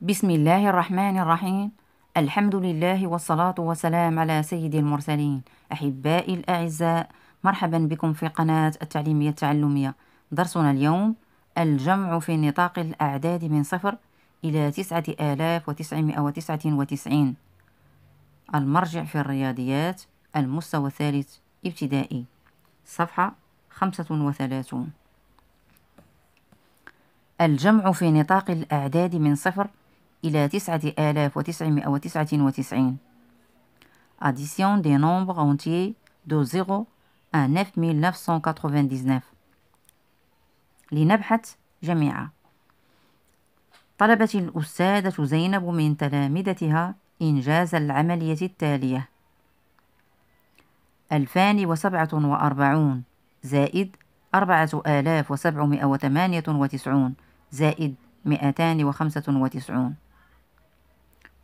بسم الله الرحمن الرحيم الحمد لله والصلاة والسلام على سيد المرسلين أحبائي الأعزاء مرحبا بكم في قناة التعليمية التعلمية درسنا اليوم الجمع في نطاق الأعداد من صفر إلى تسعة آلاف وتسعمائة وتسعة وتسعين المرجع في الرياضيات المستوى الثالث ابتدائي صفحة خمسة وثلاثون الجمع في نطاق الأعداد من صفر إلى تسعة آلاف وتسعمائة وتسعة وتسعين Addition des nombres entiers de 0 à 9999 لنبحث جميعا طلبت الأستاذة زينب من تلامذتها إنجاز العملية التالية 2047 زائد 4798 زائد 295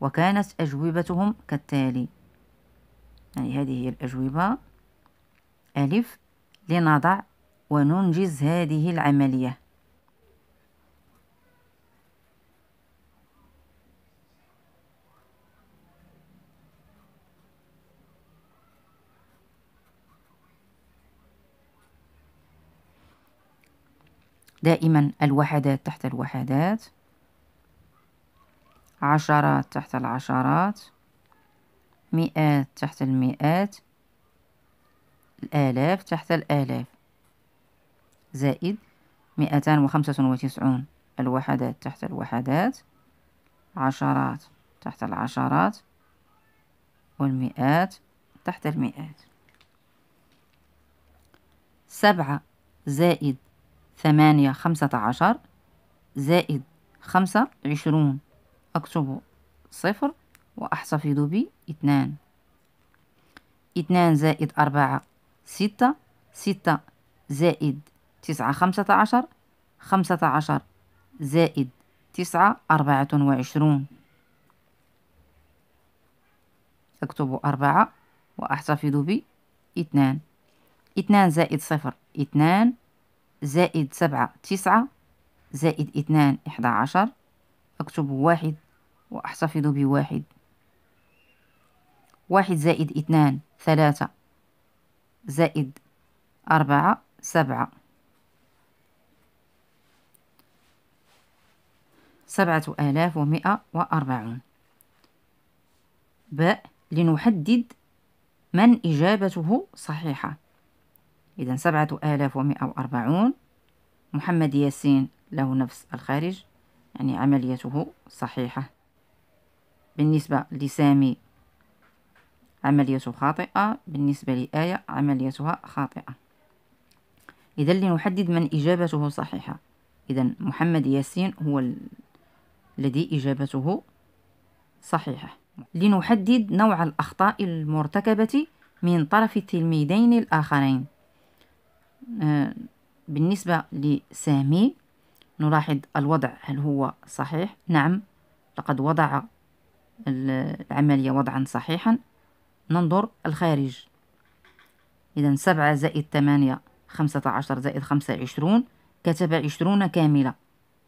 وكانت أجوبتهم كالتالي يعني هذه هي الأجوبة ألف لنضع وننجز هذه العملية دائما الوحدات تحت الوحدات عشرات تحت العشرات مئات تحت المئات الآلاف تحت الآلاف زائد مئتان وخمسة وتسعون الوحدات تحت الوحدات عشرات تحت العشرات والمئات تحت المئات سبعة زائد ثمانية خمسة عشر زائد خمسة عشرون أكتب صفر وأحتفظ ب اثنان اثنان زائد أربعة ستة ستة زائد تسعة خمسة عشر خمسة عشر زائد تسعة أربعة وعشرون أكتب أربعة وأحتفظ ب اثنان اثنان زائد صفر اثنان زائد سبعة تسعة زائد اثنان إحدى عشر أكتب واحد وأحتفظ بواحد واحد زائد اثنان ثلاثة زائد أربعة سبعة سبعة آلاف ومئة وأربعون باء لنحدد من إجابته صحيحة إذا سبعة آلاف ومئة وأربعون محمد ياسين له نفس الخارج يعني عمليته صحيحة بالنسبة لسامي عمليته خاطئة بالنسبة لآية عمليتها خاطئة إذا لنحدد من إجابته صحيحة إذا محمد ياسين هو الذي إجابته صحيحة لنحدد نوع الأخطاء المرتكبة من طرف التلميذين الآخرين آه، بالنسبة لسامي نلاحظ الوضع هل هو صحيح؟ نعم لقد وضع العملية وضعا صحيحا ننظر الخارج إذا سبعة زائد ثمانية خمسة عشر زائد خمسة عشرون كتب عشرون كاملة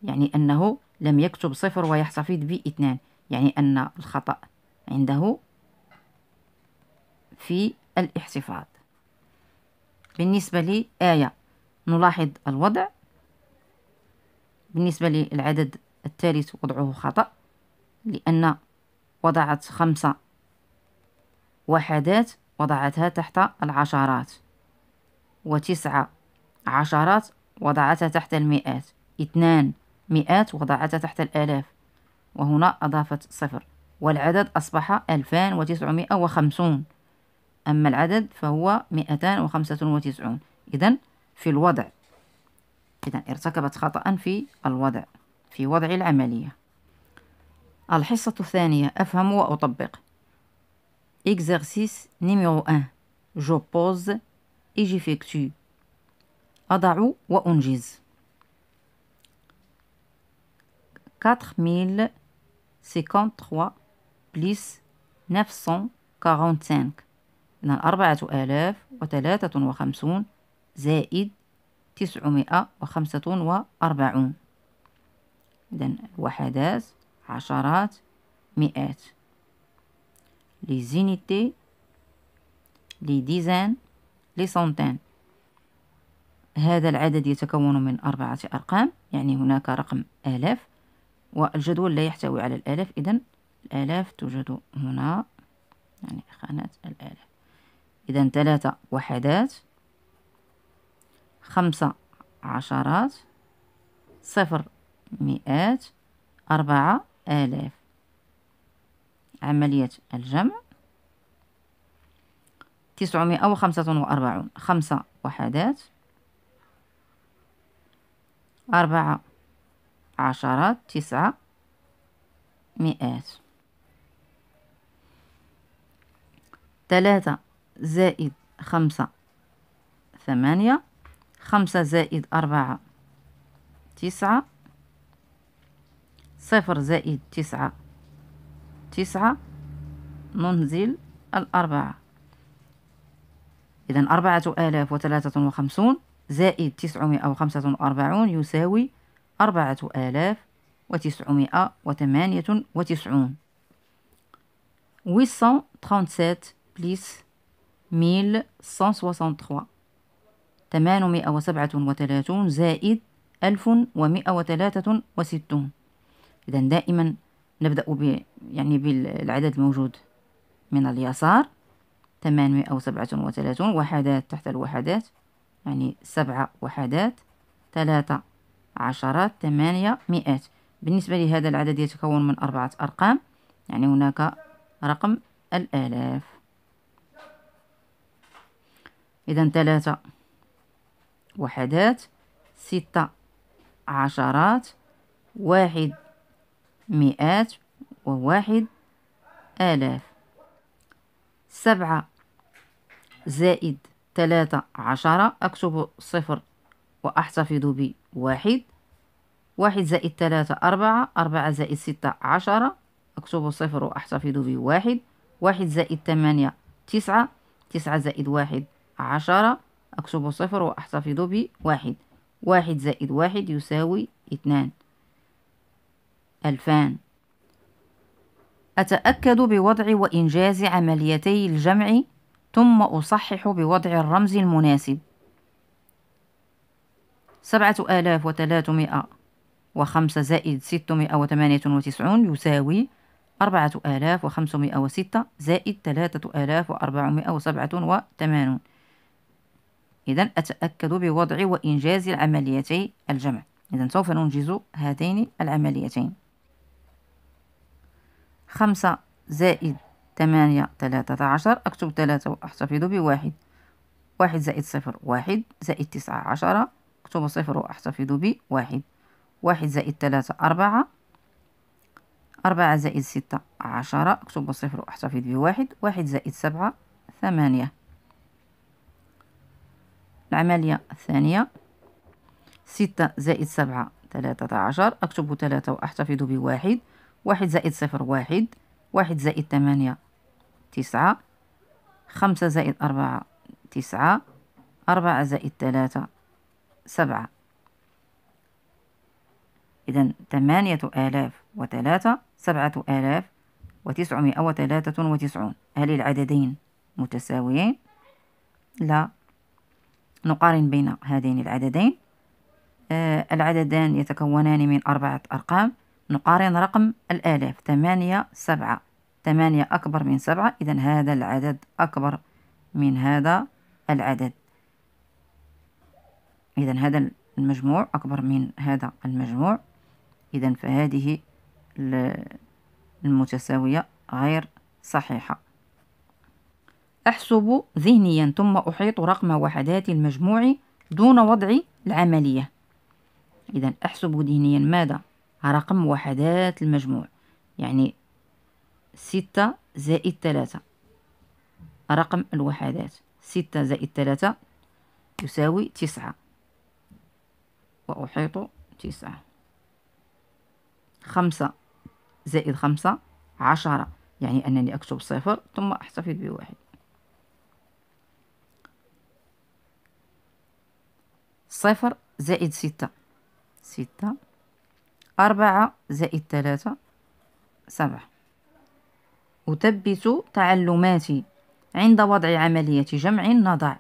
يعني أنه لم يكتب صفر ويحتفظ باثنان يعني أن الخطأ عنده في الاحتفاظ بالنسبة لآية نلاحظ الوضع بالنسبة للعدد الثالث وضعه خطأ لأن وضعت خمسة وحدات وضعتها تحت العشرات وتسعة عشرات وضعتها تحت المئات اثنان مئات وضعتها تحت الآلاف وهنا أضافت صفر والعدد أصبح ألفان وتسعمائة وخمسون أما العدد فهو مئتان وخمسة وتسعون إذا في الوضع إذا ارتكبت خطأ في الوضع في وضع العملية الحصة الثانية أفهم وأطبق إكزرسيس numéro 1 جو بوز et j'effectue أضع وأنجز 4053 بليس 945 إذا أربعة آلاف وثلاثة وخمسون زائد تسعمائة وخمسة وأربعون إذا الوحدات عشرات مئات لي زينيتي لي ديزان لي سونتان هذا العدد يتكون من أربعة أرقام يعني هناك رقم آلاف والجدول لا يحتوي على الآلاف إذا الآلاف توجد هنا يعني خانات الآلاف إذا ثلاثة وحدات خمسة عشرات صفر مئات أربعة آلاف عملية الجمع تسعمائة وخمسة وأربعون خمسة وحدات أربعة عشرات تسعة مئات ثلاثة زائد خمسة ثمانية خمسة زائد أربعة تسعة صفر زائد تسعة تسعة ننزل الأربعة إذا أربعة آلاف وثلاثة وخمسون زائد تسعمائة وخمسة وأربعون يساوي أربعة آلاف وتسعمائة وثمانية وتسعون ميل بليس وسبعة وثلاثون زائد ألف وستون إذا دائما نبدأ ب يعني بالعدد الموجود من اليسار ثمانمائة وسبعة وثلاثون وحدات تحت الوحدات يعني سبعة وحدات ثلاثة عشرات ثمانية مئات بالنسبة لهذا العدد يتكون من أربعة أرقام يعني هناك رقم الآلاف إذا ثلاثة وحدات ستة عشرات واحد مئات وواحد آلاف سبعة زائد ثلاثة عشرة أكتب صفر وأحتفظ بواحد واحد زائد ثلاثة أربعة أربعة زائد ستة عشرة أكتب صفر وأحتفظ بواحد واحد زائد ثمانية تسعة تسعة زائد واحد عشرة أكتب صفر وأحتفظ بواحد واحد زائد واحد يساوي اثنان ألفان أتأكد بوضع وإنجاز عمليتي الجمع ثم أصحح بوضع الرمز المناسب سبعة آلاف وثلاثمائة وخمسة زائد ستمائة وثمانية وتسعون يساوي أربعة آلاف وخمسمائة وستة زائد ثلاثة آلاف وأربعمائة وسبعة وثمانون إذا أتأكد بوضع وإنجاز العمليتي الجمع إذا سوف ننجز هاتين العمليتين خمسة زائد تمانية تلاتة عشر أكتب تلاتة وأحتفظ بواحد واحد زائد صفر واحد زائد تسعة عشرة أكتب صفر وأحتفظ بواحد واحد زائد تلاتة أربعة أربعة زائد ستة عشرة أكتب صفر وأحتفظ بواحد واحد زائد سبعة ثمانية العملية الثانية ستة زائد سبعة تلاتة عشر أكتب تلاتة وأحتفظ بواحد واحد زائد صفر واحد واحد زائد ثمانية تسعة خمسة زائد أربعة تسعة أربعة زائد ثلاثة سبعة إذا ثمانية آلاف وثلاثة سبعة آلاف وتسعمائة وثلاثة وتسعون هل العددين متساويين؟ لا نقارن بين هذين العددين آه العددان يتكونان من أربعة أرقام نقارن رقم الآلاف ثمانية سبعة ثمانية أكبر من سبعة إذا هذا العدد أكبر من هذا العدد إذا هذا المجموع أكبر من هذا المجموع إذا فهذه المتساوية غير صحيحة أحسب ذهنيا ثم أحيط رقم وحدات المجموع دون وضع العملية إذا أحسب ذهنيا ماذا رقم وحدات المجموع يعني ستة زائد ثلاثة رقم الوحدات ستة زائد ثلاثة يساوي تسعة وأحيط تسعة خمسة زائد خمسة عشرة يعني أنني أكتب صفر ثم أحتفظ بواحد صفر زائد ستة ستة أربعة زائد ثلاثة سبعة أثبت تعلماتي عند وضع عملية جمع نضع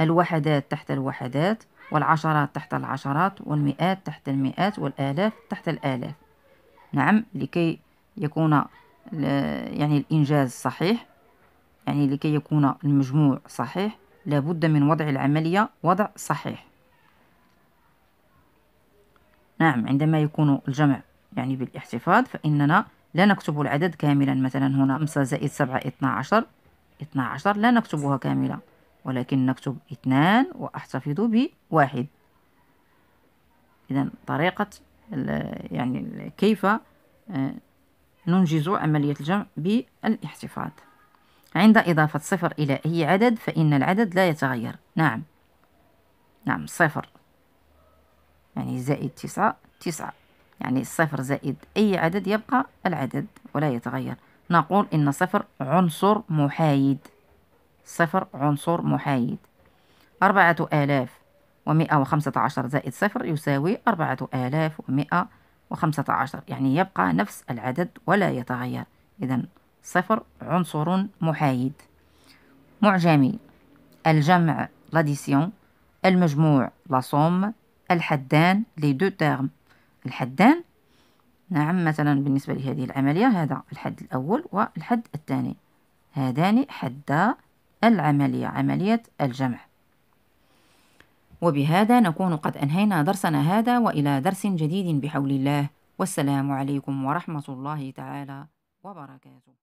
الوحدات تحت الوحدات والعشرات تحت العشرات والمئات تحت المئات والآلاف تحت الآلاف نعم لكي يكون يعني الإنجاز صحيح يعني لكي يكون المجموع صحيح لابد من وضع العملية وضع صحيح نعم عندما يكون الجمع يعني بالاحتفاظ فإننا لا نكتب العدد كاملا مثلا هنا 5 زائد 7 12 12 لا نكتبها كاملة ولكن نكتب اثنان وأحتفظ بواحد إذا طريقة يعني كيف آه، ننجز عملية الجمع بالاحتفاظ عند إضافة صفر إلى أي عدد فإن العدد لا يتغير نعم نعم صفر يعني زائد تسعة تسعة يعني صفر زائد أي عدد يبقى العدد ولا يتغير نقول إن صفر عنصر محايد صفر عنصر محايد أربعة آلاف ومئة وخمسة عشر زائد صفر يساوي أربعة آلاف ومئة وخمسة عشر يعني يبقى نفس العدد ولا يتغير إذا صفر عنصر محايد معجمي الجمع لاديسيون المجموع لاصوم الحدان لي دو تيرم الحدان نعم مثلا بالنسبة لهذه العملية هذا الحد الأول والحد الثاني هذان حدا العملية عملية الجمع وبهذا نكون قد أنهينا درسنا هذا وإلى درس جديد بحول الله والسلام عليكم ورحمة الله تعالى وبركاته